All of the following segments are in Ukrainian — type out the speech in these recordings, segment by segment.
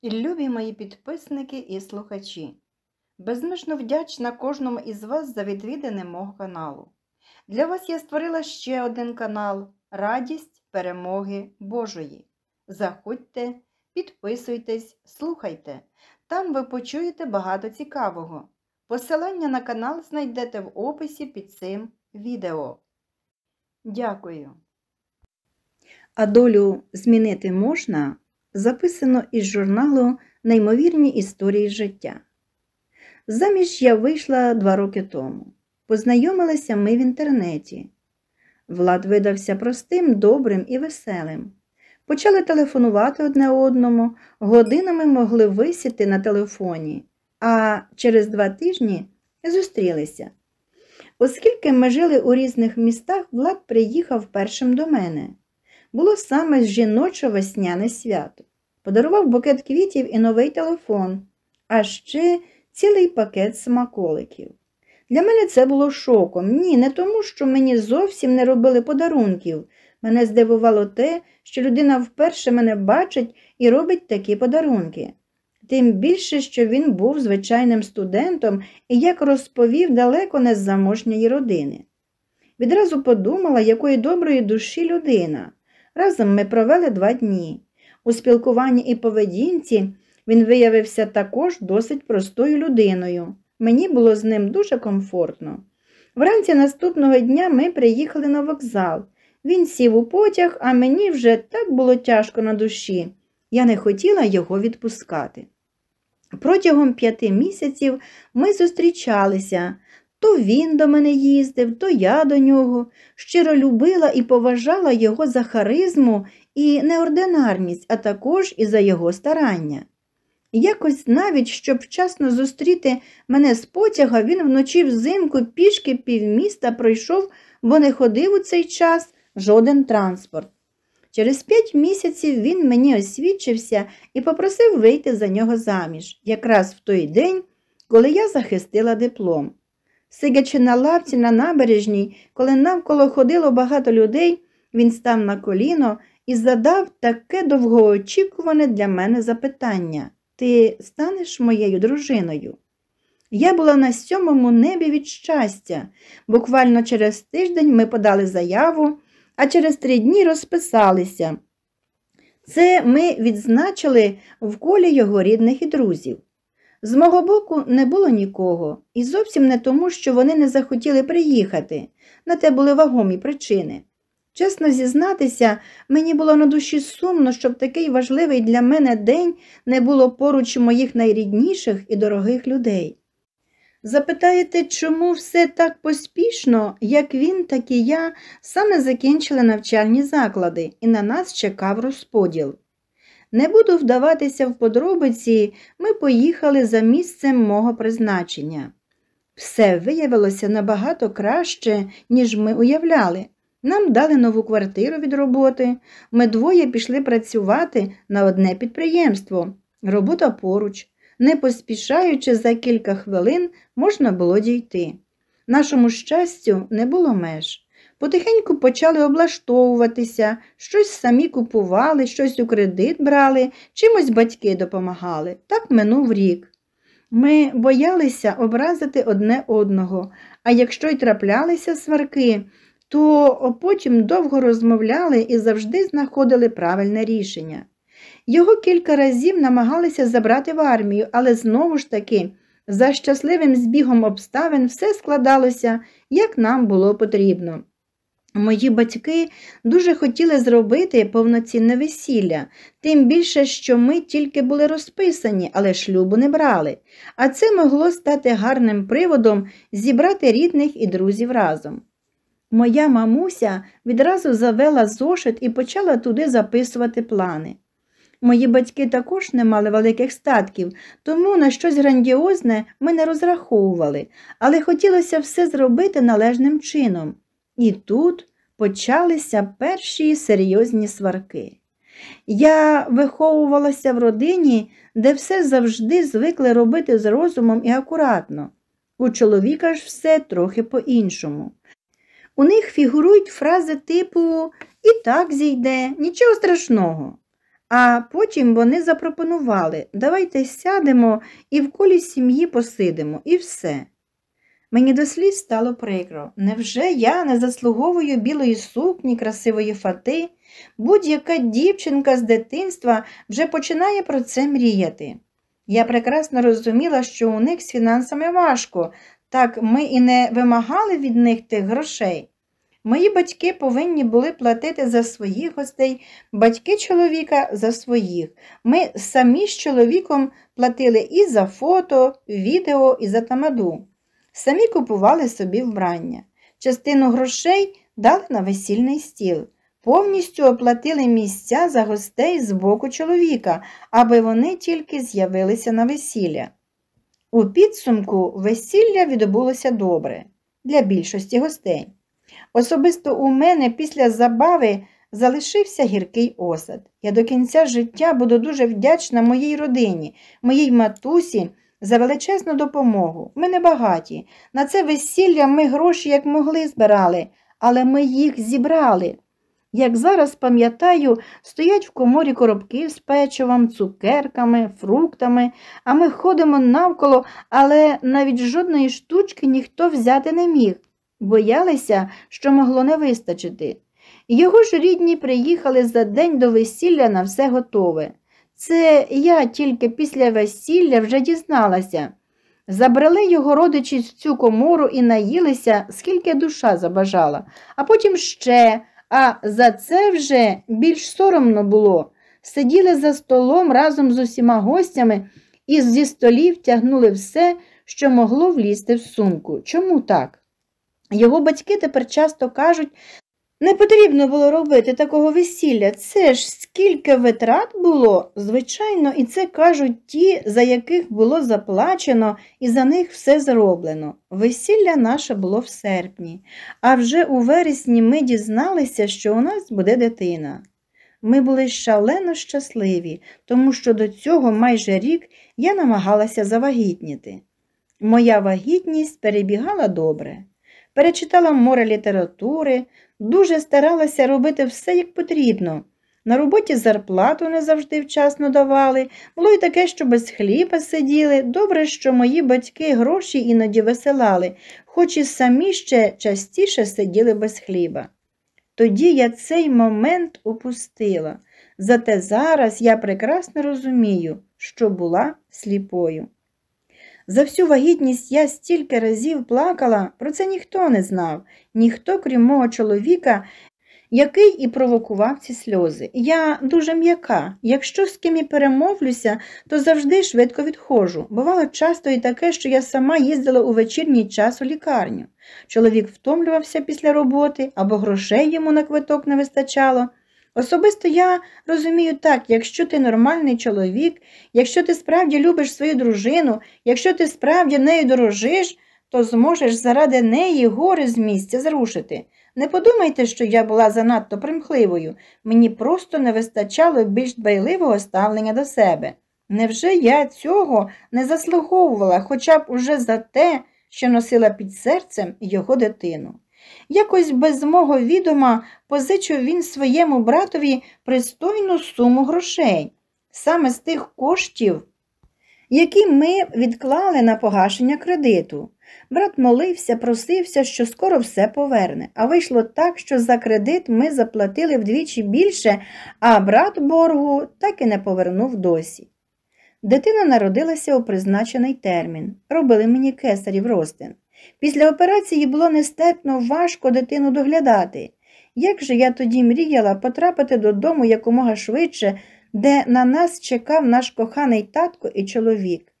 І Любі мої підписники і слухачі, безмежно вдячна кожному із вас за відвідини мого каналу. Для вас я створила ще один канал Радість перемоги Божої. Заходьте, підписуйтесь, слухайте. Там ви почуєте багато цікавого. Посилання на канал знайдете в описі під цим відео. Дякую. А долю змінити можна? записано із журналу Неймовірні історії життя. Заміж я вийшла два роки тому. Познайомилися ми в інтернеті. Влад видався простим, добрим і веселим. Почали телефонувати одне одному, годинами могли висіти на телефоні, а через два тижні зустрілися. Оскільки ми жили у різних містах, Влад приїхав першим до мене. Було саме жіноче весняне свято подарував букет квітів і новий телефон, а ще цілий пакет смаколиків. Для мене це було шоком. Ні, не тому, що мені зовсім не робили подарунків. Мене здивувало те, що людина вперше мене бачить і робить такі подарунки. Тим більше, що він був звичайним студентом і, як розповів, далеко не з заможньої родини. Відразу подумала, якої доброї душі людина. Разом ми провели два дні. У спілкуванні і поведінці він виявився також досить простою людиною. Мені було з ним дуже комфортно. Вранці наступного дня ми приїхали на вокзал. Він сів у потяг, а мені вже так було тяжко на душі. Я не хотіла його відпускати. Протягом п'яти місяців ми зустрічалися. То він до мене їздив, то я до нього, щиро любила і поважала його за харизму і неординарність, а також і за його старання. Якось навіть, щоб вчасно зустріти мене з потяга, він вночі взимку пішки півміста пройшов, бо не ходив у цей час жоден транспорт. Через п'ять місяців він мені освічився і попросив вийти за нього заміж, якраз в той день, коли я захистила диплом. Сидячи на лавці на набережній, коли навколо ходило багато людей, він став на коліно і задав таке довгоочікуване для мене запитання Ти станеш моєю дружиною? Я була на сьомому небі від щастя. Буквально через тиждень ми подали заяву, а через три дні розписалися. Це ми відзначили в колі його рідних і друзів. З мого боку не було нікого, і зовсім не тому, що вони не захотіли приїхати, на те були вагомі причини. Чесно зізнатися, мені було на душі сумно, щоб такий важливий для мене день не було поруч моїх найрідніших і дорогих людей. Запитаєте, чому все так поспішно, як він, так і я саме закінчили навчальні заклади, і на нас чекав розподіл. Не буду вдаватися в подробиці, ми поїхали за місцем мого призначення. Все виявилося набагато краще, ніж ми уявляли. Нам дали нову квартиру від роботи. Ми двоє пішли працювати на одне підприємство. Робота поруч. Не поспішаючи за кілька хвилин можна було дійти. Нашому щастю не було меж потихеньку почали облаштовуватися, щось самі купували, щось у кредит брали, чимось батьки допомагали. Так минув рік. Ми боялися образити одне одного, а якщо й траплялися сварки, то потім довго розмовляли і завжди знаходили правильне рішення. Його кілька разів намагалися забрати в армію, але знову ж таки, за щасливим збігом обставин все складалося, як нам було потрібно. Мої батьки дуже хотіли зробити повноцінне весілля, тим більше, що ми тільки були розписані, але шлюбу не брали, а це могло стати гарним приводом зібрати рідних і друзів разом. Моя мамуся відразу завела зошит і почала туди записувати плани. Мої батьки також не мали великих статків, тому на щось грандіозне ми не розраховували, але хотілося все зробити належним чином. І тут почалися перші серйозні сварки. Я виховувалася в родині, де все завжди звикли робити з розумом і акуратно. У чоловіка ж все трохи по-іншому. У них фігурують фрази типу і так зійде, нічого страшного. А потім вони запропонували давайте сядемо і в колі сім'ї посидимо, і все. Мені до сліз стало прикро. Невже я не заслуговую білої сукні, красивої фати? Будь-яка дівчинка з дитинства вже починає про це мріяти. Я прекрасно розуміла, що у них з фінансами важко, так ми і не вимагали від них тих грошей. Мої батьки повинні були платити за своїх гостей, батьки чоловіка за своїх. Ми самі з чоловіком платили і за фото, відео, і за тамаду самі купували собі вбрання. Частину грошей дали на весільний стіл, повністю оплатили місця за гостей з боку чоловіка, аби вони тільки з'явилися на весілля. У підсумку весілля відбулося добре для більшості гостей. Особисто у мене після забави залишився гіркий осад. Я до кінця життя буду дуже вдячна моїй родині, моїй матусі за величезну допомогу. Ми не багаті. На це весілля ми гроші як могли збирали, але ми їх зібрали. Як зараз пам'ятаю, стоять в коморі коробки з печивом, цукерками, фруктами, а ми ходимо навколо, але навіть жодної штучки ніхто взяти не міг. Боялися, що могло не вистачити. Його ж рідні приїхали за день до весілля на все готове. Це я тільки після весілля вже дізналася. Забрали його родичі в цю комору і наїлися, скільки душа забажала, а потім ще, а за це вже більш соромно було. Сиділи за столом разом з усіма гостями і зі столів тягнули все, що могло влізти в сумку. Чому так? Його батьки тепер часто кажуть, не потрібно було робити такого весілля. Це ж скільки витрат було, звичайно, і це кажуть ті, за яких було заплачено і за них все зроблено. Весілля наше було в серпні, а вже у вересні ми дізналися, що у нас буде дитина. Ми були шалено щасливі, тому що до цього майже рік я намагалася завагітніти. Моя вагітність перебігала добре перечитала море літератури, дуже старалася робити все як потрібно. На роботі зарплату не завжди вчасно давали, було й таке, що без хліба сиділи. Добре, що мої батьки гроші іноді висилали, хоч і самі ще частіше сиділи без хліба. Тоді я цей момент упустила, зате зараз я прекрасно розумію, що була сліпою. За всю вагітність я стільки разів плакала, про це ніхто не знав, ніхто, крім мого чоловіка, який і провокував ці сльози. Я дуже м'яка. Якщо з ким і перемовлюся, то завжди швидко відходжу. Бувало часто і таке, що я сама їздила у вечірній час у лікарню. Чоловік втомлювався після роботи або грошей йому на квиток не вистачало. Особисто я розумію так, якщо ти нормальний чоловік, якщо ти справді любиш свою дружину, якщо ти справді нею дорожиш, то зможеш заради неї гори з місця зрушити. Не подумайте, що я була занадто примхливою, мені просто не вистачало більш дбайливого ставлення до себе. Невже я цього не заслуговувала хоча б уже за те, що носила під серцем його дитину? Якось без мого відома позичив він своєму братові пристойну суму грошей, саме з тих коштів, які ми відклали на погашення кредиту. Брат молився, просився, що скоро все поверне, а вийшло так, що за кредит ми заплатили вдвічі більше, а брат боргу так і не повернув досі. Дитина народилася у призначений термін. Робили мені кесарів розтин. Після операції було нестерпно важко дитину доглядати. Як же я тоді мріяла потрапити додому якомога швидше, де на нас чекав наш коханий татко і чоловік.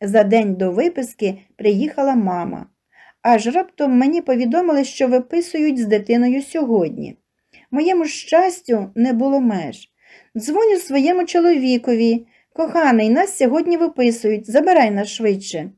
За день до виписки приїхала мама. Аж раптом мені повідомили, що виписують з дитиною сьогодні. Моєму щастю, не було меж. Дзвоню своєму чоловікові. Коханий, нас сьогодні виписують, забирай нас швидше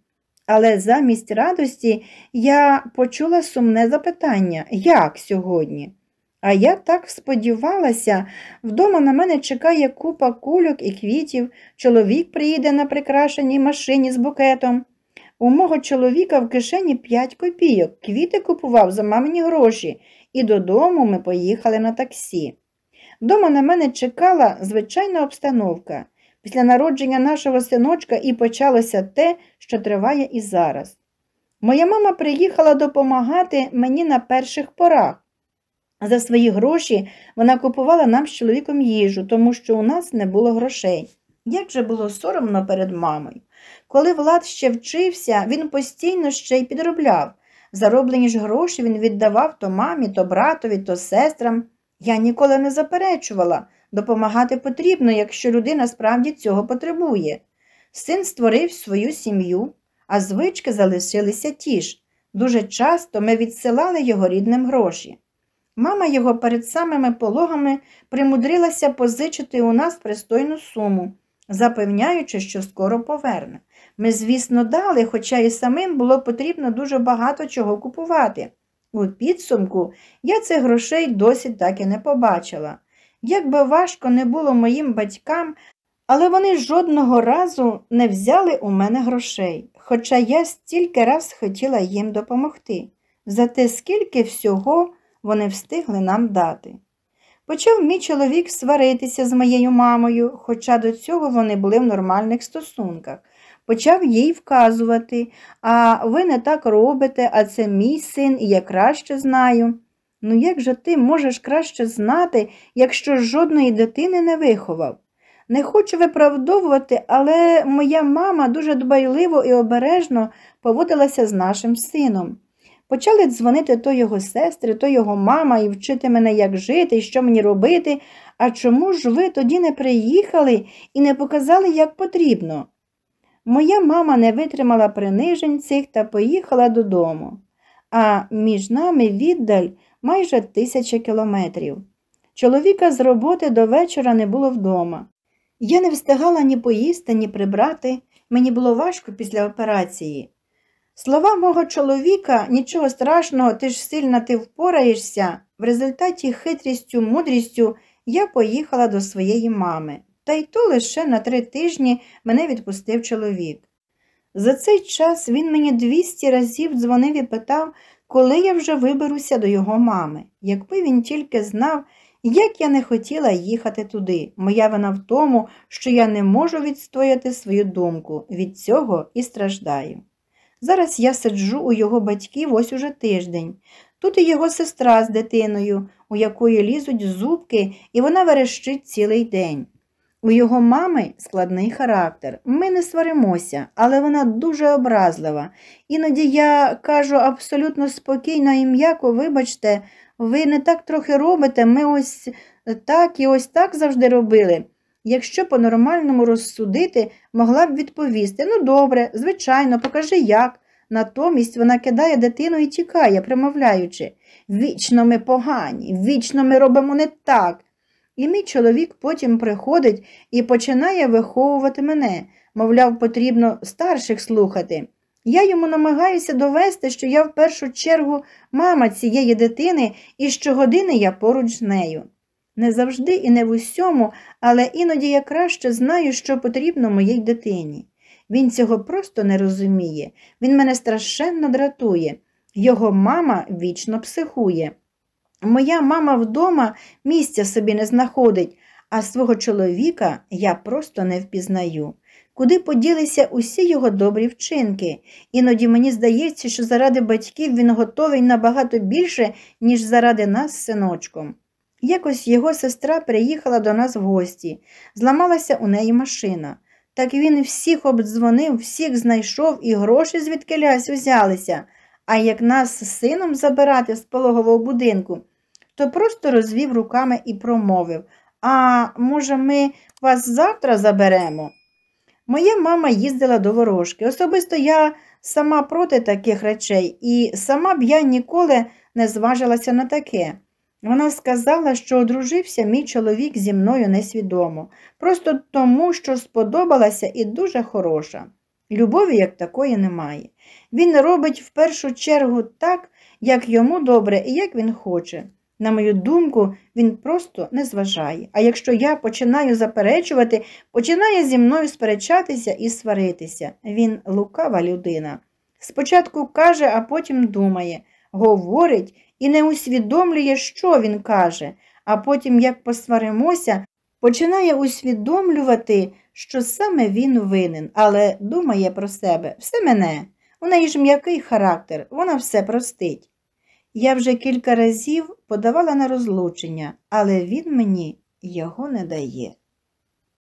але замість радості я почула сумне запитання, як сьогодні? А я так сподівалася, вдома на мене чекає купа кульок і квітів, чоловік приїде на прикрашеній машині з букетом. У мого чоловіка в кишені 5 копійок, квіти купував за мамині гроші, і додому ми поїхали на таксі. Дома на мене чекала звичайна обстановка. Після народження нашого синочка і почалося те, що триває і зараз. Моя мама приїхала допомагати мені на перших порах. За свої гроші вона купувала нам з чоловіком їжу, тому що у нас не було грошей. Як же було соромно перед мамою. Коли Влад ще вчився, він постійно ще й підробляв. Зароблені ж гроші він віддавав то мамі, то братові, то сестрам. Я ніколи не заперечувала. Допомагати потрібно, якщо людина справді цього потребує. Син створив свою сім'ю, а звички залишилися ті ж. Дуже часто ми відсилали його рідним гроші. Мама його перед самими пологами примудрилася позичити у нас пристойну суму, запевняючи, що скоро поверне. Ми, звісно, дали, хоча і самим було потрібно дуже багато чого купувати. У підсумку я цих грошей досі так і не побачила. Як би важко не було моїм батькам, але вони жодного разу не взяли у мене грошей, хоча я стільки раз хотіла їм допомогти, за те, скільки всього вони встигли нам дати. Почав мій чоловік сваритися з моєю мамою, хоча до цього вони були в нормальних стосунках. Почав їй вказувати, а ви не так робите, а це мій син, і я краще знаю. Ну як же ти можеш краще знати, якщо жодної дитини не виховав? Не хочу виправдовувати, але моя мама дуже дбайливо і обережно поводилася з нашим сином. Почали дзвонити то його сестри, то його мама і вчити мене, як жити що мені робити. А чому ж ви тоді не приїхали і не показали, як потрібно? Моя мама не витримала принижень цих та поїхала додому. А між нами віддаль майже тисяча кілометрів. Чоловіка з роботи до вечора не було вдома. Я не встигала ні поїсти, ні прибрати, мені було важко після операції. Слова мого чоловіка, нічого страшного, ти ж сильно ти впораєшся, в результаті хитрістю, мудрістю я поїхала до своєї мами, та й то лише на три тижні мене відпустив чоловік. За цей час він мені 200 разів дзвонив і питав, коли я вже виберуся до його мами, якби він тільки знав, як я не хотіла їхати туди. Моя вина в тому, що я не можу відстояти свою думку, від цього і страждаю. Зараз я сиджу у його батьків ось уже тиждень. Тут і його сестра з дитиною, у якої лізуть зубки, і вона верещить цілий день. У його мами складний характер. Ми не сваримося, але вона дуже образлива. Іноді я кажу абсолютно спокійно і м'яко, вибачте, ви не так трохи робите, ми ось так і ось так завжди робили. Якщо по-нормальному розсудити, могла б відповісти ну добре, звичайно, покажи як. Натомість вона кидає дитину і тікає, примовляючи вічно ми погані, вічно ми робимо не так. І мій чоловік потім приходить і починає виховувати мене, мовляв, потрібно старших слухати. Я йому намагаюся довести, що я в першу чергу мама цієї дитини і щогодини я поруч з нею. Не завжди і не в усьому, але іноді я краще знаю, що потрібно моїй дитині. Він цього просто не розуміє, він мене страшенно дратує. Його мама вічно психує. Моя мама вдома місця собі не знаходить, а свого чоловіка я просто не впізнаю. Куди поділися усі його добрі вчинки. Іноді мені здається, що заради батьків він готовий набагато більше, ніж заради нас з синочком. Якось його сестра приїхала до нас в гості, зламалася у неї машина. Так він всіх обдзвонив, всіх знайшов і гроші звідки лясь узялися. А як нас з сином забирати з пологового будинку, то просто розвів руками і промовив А може, ми вас завтра заберемо? Моя мама їздила до ворожки. Особисто я сама проти таких речей, і сама б я ніколи не зважилася на таке. Вона сказала, що одружився мій чоловік зі мною несвідомо, просто тому, що сподобалася і дуже хороша. Любові, як такої, немає. Він робить в першу чергу так, як йому добре і як він хоче. На мою думку, він просто не зважає. А якщо я починаю заперечувати, починає зі мною сперечатися і сваритися. Він лукава людина. Спочатку каже, а потім думає, говорить і не усвідомлює, що він каже, а потім, як посваримося, починає усвідомлювати, що саме він винен, але думає про себе, все мене. У неї ж м'який характер, вона все простить. Я вже кілька разів подавала на розлучення, але він мені його не дає.